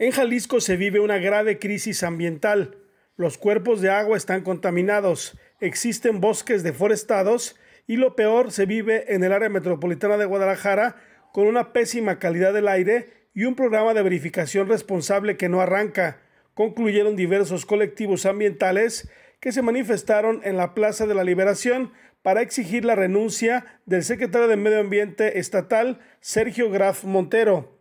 En Jalisco se vive una grave crisis ambiental. Los cuerpos de agua están contaminados, existen bosques deforestados y lo peor se vive en el área metropolitana de Guadalajara con una pésima calidad del aire y un programa de verificación responsable que no arranca, concluyeron diversos colectivos ambientales que se manifestaron en la Plaza de la Liberación para exigir la renuncia del secretario de Medio Ambiente Estatal, Sergio Graf Montero.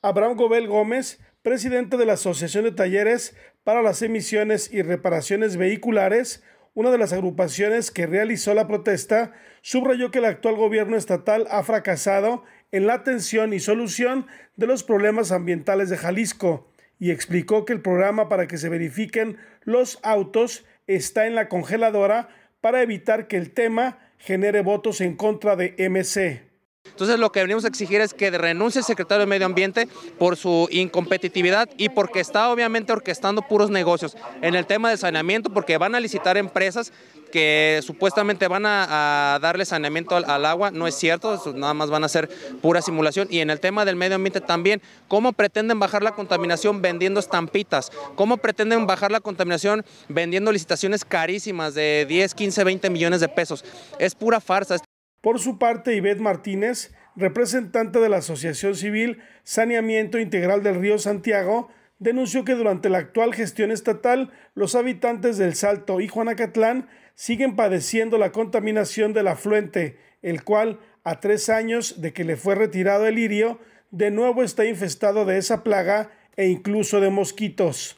Abraham Gobel Gómez presidente de la Asociación de Talleres para las Emisiones y Reparaciones Vehiculares, una de las agrupaciones que realizó la protesta, subrayó que el actual gobierno estatal ha fracasado en la atención y solución de los problemas ambientales de Jalisco y explicó que el programa para que se verifiquen los autos está en la congeladora para evitar que el tema genere votos en contra de MC. Entonces lo que venimos a exigir es que renuncie el secretario de Medio Ambiente por su incompetitividad y porque está obviamente orquestando puros negocios en el tema de saneamiento, porque van a licitar empresas que supuestamente van a, darle saneamiento al, agua, no es cierto, nada más van a ser pura simulación. Y en el tema del medio ambiente también, ¿cómo pretenden bajar la contaminación vendiendo estampitas? ¿Cómo pretenden bajar la contaminación vendiendo licitaciones carísimas de 10, 15, 20 millones de pesos? Es pura farsa. Por su parte, Ivette Martínez, representante de la Asociación Civil Saneamiento Integral del Río Santiago, denunció que durante la actual gestión estatal, los habitantes del Salto y Juanacatlán siguen padeciendo la contaminación del afluente, el cual, a tres años de que le fue retirado el lirio, de nuevo está infestado de esa plaga e incluso de mosquitos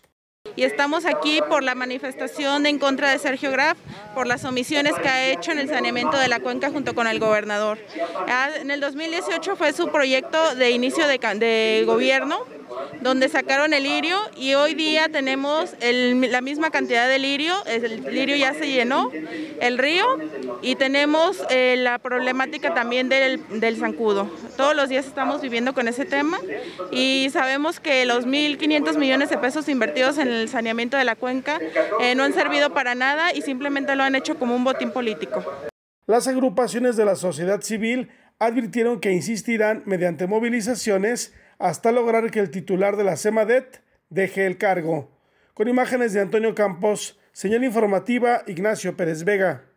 y estamos aquí por la manifestación en contra de Sergio Graf, por las omisiones que ha hecho en el saneamiento de la cuenca junto con el gobernador. Ah, en el 2018 fue su proyecto de inicio de, de gobierno donde sacaron el lirio y hoy día tenemos la misma cantidad de lirio, el lirio ya se llenó, el río, y tenemos eh, la problemática también del, zancudo. Todos los días estamos viviendo con ese tema y sabemos que los 1.500 millones de pesos invertidos en el saneamiento de la cuenca eh, no han servido para nada y simplemente lo han hecho como un botín político. Las agrupaciones de la sociedad civil advirtieron que insistirán mediante movilizaciones hasta lograr que el titular de la CEMADET deje el cargo. Con imágenes de Antonio Campos, señal informativa Ignacio Pérez Vega.